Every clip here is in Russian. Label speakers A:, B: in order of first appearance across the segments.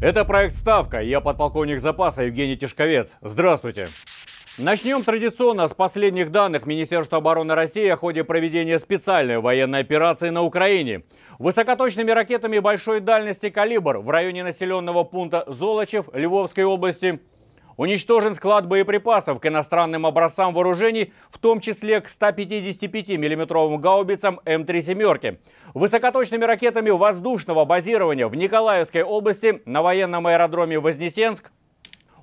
A: Это проект «Ставка». Я подполковник запаса Евгений Тишковец. Здравствуйте. Начнем традиционно с последних данных Министерства обороны России о ходе проведения специальной военной операции на Украине. Высокоточными ракетами большой дальности «Калибр» в районе населенного пункта Золочев Львовской области – Уничтожен склад боеприпасов к иностранным образцам вооружений, в том числе к 155 миллиметровым гаубицам М3 эм «семерки». Высокоточными ракетами воздушного базирования в Николаевской области на военном аэродроме Вознесенск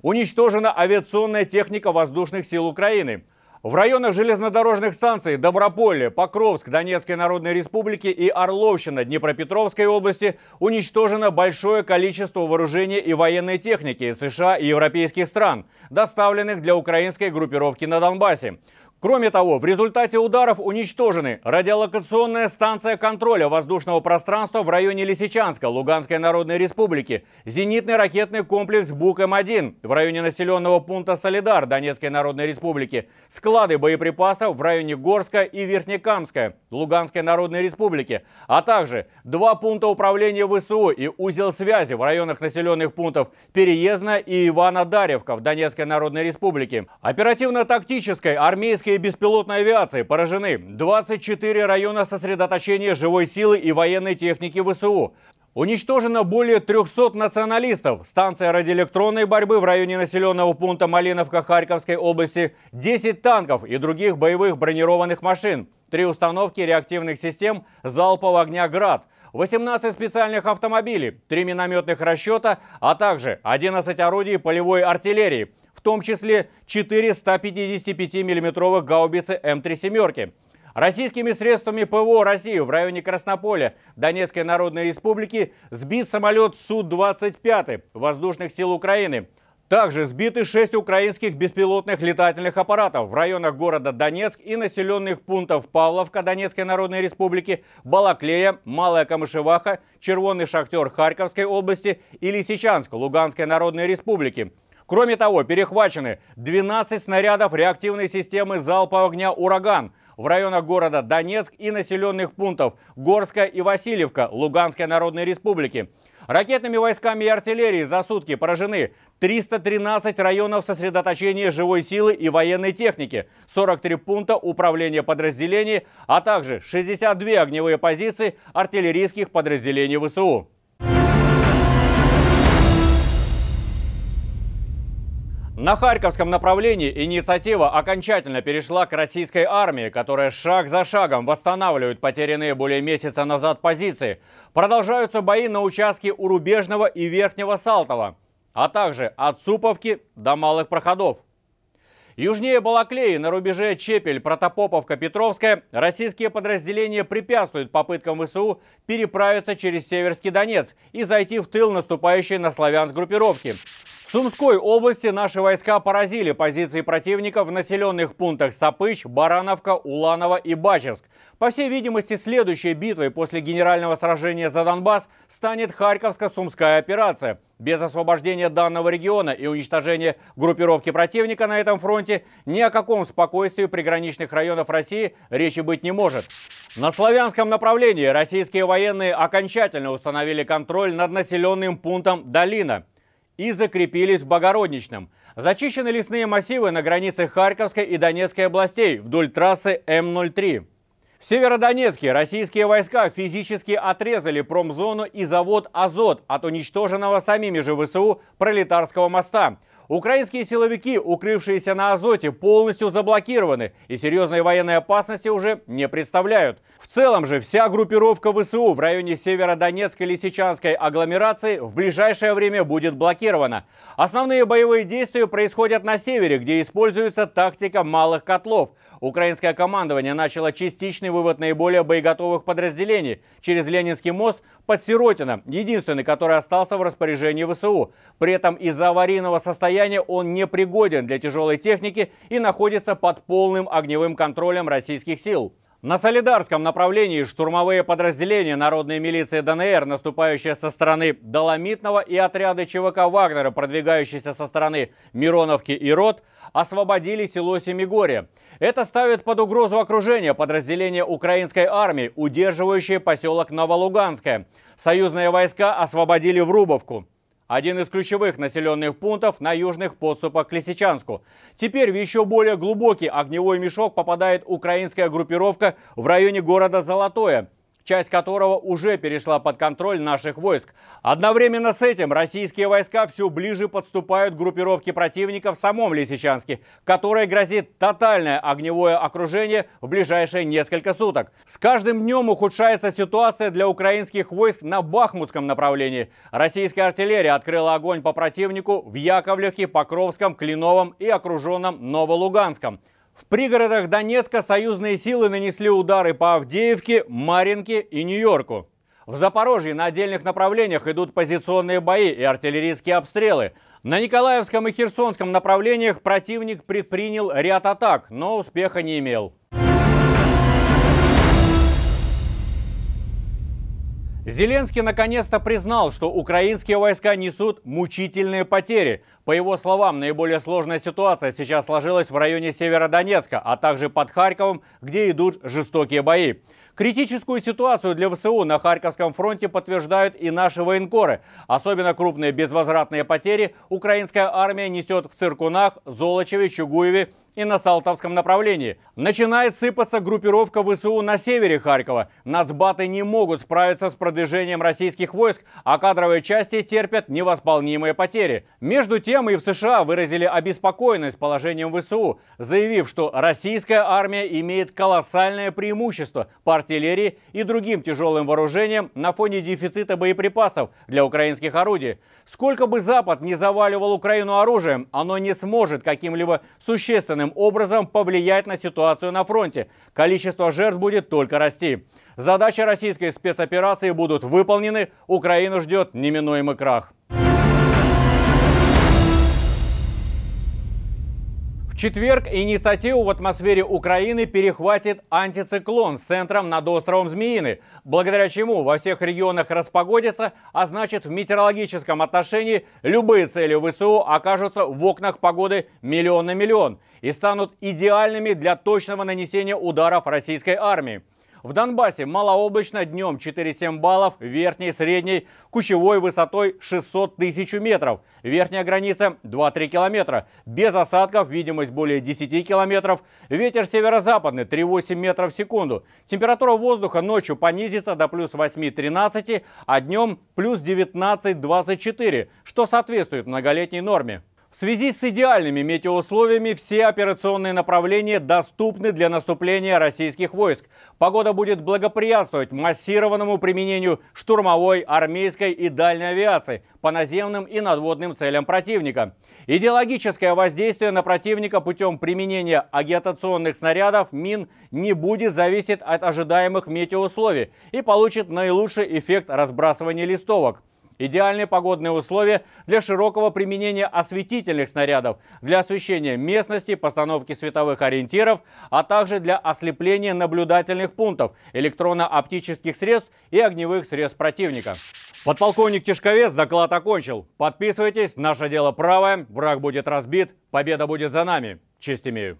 A: уничтожена авиационная техника воздушных сил Украины – в районах железнодорожных станций Доброполье, Покровск, Донецкой Народной Республики и Орловщина Днепропетровской области уничтожено большое количество вооружения и военной техники США и европейских стран, доставленных для украинской группировки на Донбассе. Кроме того, в результате ударов уничтожены радиолокационная станция контроля воздушного пространства в районе Лисичанска Луганской Народной Республики, зенитный ракетный комплекс «Бук-М1» в районе населенного пункта Солидар Донецкой Народной Республики, склады боеприпасов в районе Горска и Верхнекамская, Луганской Народной Республики, а также два пункта управления ВСУ и узел связи в районах населенных пунктов Переездна и Ивана-Даревка в Донецкой Народной Республике. Оперативно-тактической армейской российские беспилотные авиации поражены 24 района сосредоточения живой силы и военной техники ВСУ. Уничтожено более 300 националистов. Станция радиоэлектронной борьбы в районе населенного пункта Малиновка Харьковской области, 10 танков и других боевых бронированных машин, три установки реактивных систем залпового огня «Град», 18 специальных автомобилей, 3 минометных расчета, а также 11 орудий полевой артиллерии – том числе 155 миллиметровых гаубицы М3 «семерки». Российскими средствами ПВО России в районе Краснополя Донецкой Народной Республики сбит самолет Су-25 воздушных сил Украины. Также сбиты 6 украинских беспилотных летательных аппаратов в районах города Донецк и населенных пунктов Павловка Донецкой Народной Республики, Балаклея, Малая Камышеваха, Червоный Шахтер Харьковской области и Лисичанск Луганской Народной Республики. Кроме того, перехвачены 12 снарядов реактивной системы залпового огня «Ураган» в районах города Донецк и населенных пунктов Горска и Васильевка Луганской Народной Республики. Ракетными войсками и артиллерией за сутки поражены 313 районов сосредоточения живой силы и военной техники, 43 пункта управления подразделений, а также 62 огневые позиции артиллерийских подразделений ВСУ. На Харьковском направлении инициатива окончательно перешла к российской армии, которая шаг за шагом восстанавливает потерянные более месяца назад позиции. Продолжаются бои на участке Урубежного и Верхнего Салтова, а также от Суповки до Малых Проходов. Южнее Балаклеи на рубеже Чепель-Протопоповка-Петровская российские подразделения препятствуют попыткам ВСУ переправиться через Северский Донец и зайти в тыл наступающей на славянск группировки. Сумской области наши войска поразили позиции противника в населенных пунктах Сапыч, Барановка, Уланово и Бачевск. По всей видимости, следующей битвой после генерального сражения за Донбасс станет Харьковско-Сумская операция. Без освобождения данного региона и уничтожения группировки противника на этом фронте ни о каком спокойствии приграничных районов России речи быть не может. На славянском направлении российские военные окончательно установили контроль над населенным пунктом «Долина» и закрепились в Богородничном. Зачищены лесные массивы на границе Харьковской и Донецкой областей вдоль трассы М-03. В Северодонецке российские войска физически отрезали промзону и завод «Азот» от уничтоженного самими же ВСУ пролетарского моста – Украинские силовики, укрывшиеся на Азоте, полностью заблокированы и серьезной военной опасности уже не представляют. В целом же вся группировка ВСУ в районе Северодонецкой и Лисичанской агломерации в ближайшее время будет блокирована. Основные боевые действия происходят на севере, где используется тактика малых котлов. Украинское командование начало частичный вывод наиболее боеготовых подразделений через Ленинский мост под Подсиротина – единственный, который остался в распоряжении ВСУ. При этом из-за аварийного состояния он непригоден для тяжелой техники и находится под полным огневым контролем российских сил. На Солидарском направлении штурмовые подразделения народной милиции ДНР, наступающие со стороны Доломитного, и отряды ЧВК Вагнера, продвигающиеся со стороны Мироновки и Рот, освободили село Семигорье. Это ставит под угрозу окружение подразделения украинской армии, удерживающие поселок Новолуганское. Союзные войска освободили Врубовку. Один из ключевых населенных пунктов на южных подступах к Лисичанску. Теперь в еще более глубокий огневой мешок попадает украинская группировка в районе города Золотое – часть которого уже перешла под контроль наших войск. Одновременно с этим российские войска все ближе подступают к группировке противника в самом Лисичанске, которой грозит тотальное огневое окружение в ближайшие несколько суток. С каждым днем ухудшается ситуация для украинских войск на Бахмутском направлении. Российская артиллерия открыла огонь по противнику в Яковлевке, Покровском, Клиновом и окруженном Новолуганском. В пригородах Донецка союзные силы нанесли удары по Авдеевке, Маринке и Нью-Йорку. В Запорожье на отдельных направлениях идут позиционные бои и артиллерийские обстрелы. На Николаевском и Херсонском направлениях противник предпринял ряд атак, но успеха не имел. Зеленский наконец-то признал, что украинские войска несут мучительные потери. По его словам, наиболее сложная ситуация сейчас сложилась в районе Северодонецка, а также под Харьковом, где идут жестокие бои. Критическую ситуацию для ВСУ на Харьковском фронте подтверждают и наши военкоры. Особенно крупные безвозвратные потери украинская армия несет в Циркунах, Золочеве, Чугуеве и на Салтовском направлении. Начинает сыпаться группировка ВСУ на севере Харькова. Нацбаты не могут справиться с продвижением российских войск, а кадровые части терпят невосполнимые потери. Между тем и в США выразили обеспокоенность положением ВСУ, заявив, что российская армия имеет колоссальное преимущество по артиллерии и другим тяжелым вооружениям на фоне дефицита боеприпасов для украинских орудий. Сколько бы Запад не заваливал Украину оружием, оно не сможет каким-либо существенным главным образом повлиять на ситуацию на фронте. Количество жертв будет только расти. Задачи российской спецоперации будут выполнены, Украину ждет неминуемый крах. В четверг инициативу в атмосфере Украины перехватит антициклон с центром над островом Змеины, благодаря чему во всех регионах распогодится, а значит в метеорологическом отношении любые цели ВСУ окажутся в окнах погоды миллион на миллион и станут идеальными для точного нанесения ударов российской армии. В Донбассе малооблачно днем 4-7 баллов, верхний, средний, кучевой высотой 600 тысяч метров. Верхняя граница 2-3 километра. Без осадков, видимость более 10 километров. Ветер северо-западный 3-8 метров в секунду. Температура воздуха ночью понизится до плюс 8-13, а днем плюс 19-24, что соответствует многолетней норме. В связи с идеальными метеоусловиями все операционные направления доступны для наступления российских войск. Погода будет благоприятствовать массированному применению штурмовой, армейской и дальней авиации по наземным и надводным целям противника. Идеологическое воздействие на противника путем применения агитационных снарядов мин не будет зависеть от ожидаемых метеоусловий и получит наилучший эффект разбрасывания листовок. Идеальные погодные условия для широкого применения осветительных снарядов, для освещения местности, постановки световых ориентиров, а также для ослепления наблюдательных пунктов, электронно-оптических средств и огневых средств противника. Подполковник Тишковец доклад окончил. Подписывайтесь, наше дело правое, враг будет разбит, победа будет за нами. Честь имею.